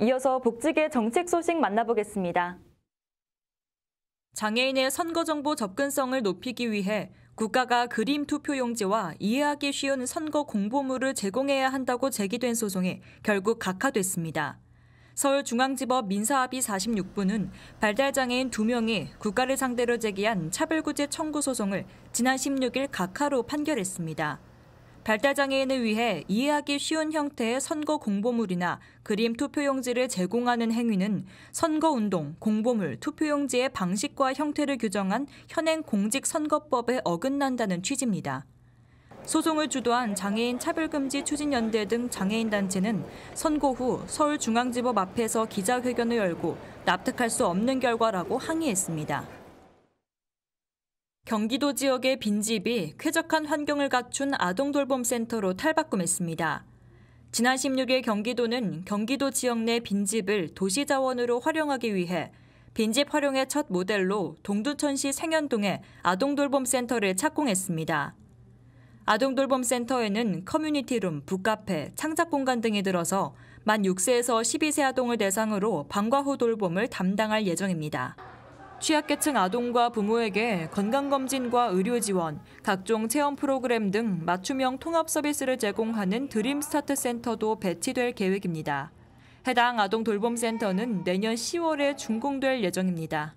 이어서 복지계 정책 소식 만나보겠습니다. 장애인의 선거정보 접근성을 높이기 위해 국가가 그림 투표용지와 이해하기 쉬운 선거 공보물을 제공해야 한다고 제기된 소송이 결국 각하됐습니다. 서울중앙지법 민사합의 46부는 발달장애인 2명이 국가를 상대로 제기한 차별구제 청구 소송을 지난 16일 각하로 판결했습니다. 발달장애인을 위해 이해하기 쉬운 형태의 선거 공보물이나 그림 투표용지를 제공하는 행위는 선거운동, 공보물, 투표용지의 방식과 형태를 규정한 현행 공직선거법에 어긋난다는 취지입니다. 소송을 주도한 장애인 차별금지 추진연대 등 장애인단체는 선거 후 서울중앙지법 앞에서 기자회견을 열고 납득할 수 없는 결과라고 항의했습니다. 경기도 지역의 빈집이 쾌적한 환경을 갖춘 아동돌봄센터로 탈바꿈했습니다. 지난 16일 경기도는 경기도 지역 내 빈집을 도시자원으로 활용하기 위해 빈집 활용의 첫 모델로 동두천시 생현동에 아동돌봄센터를 착공했습니다. 아동돌봄센터에는 커뮤니티룸, 북카페, 창작공간 등이 들어서 만 6세에서 12세 아동을 대상으로 방과 후 돌봄을 담당할 예정입니다. 취약계층 아동과 부모에게 건강검진과 의료지원, 각종 체험 프로그램 등 맞춤형 통합 서비스를 제공하는 드림스타트 센터도 배치될 계획입니다. 해당 아동 돌봄센터는 내년 10월에 준공될 예정입니다.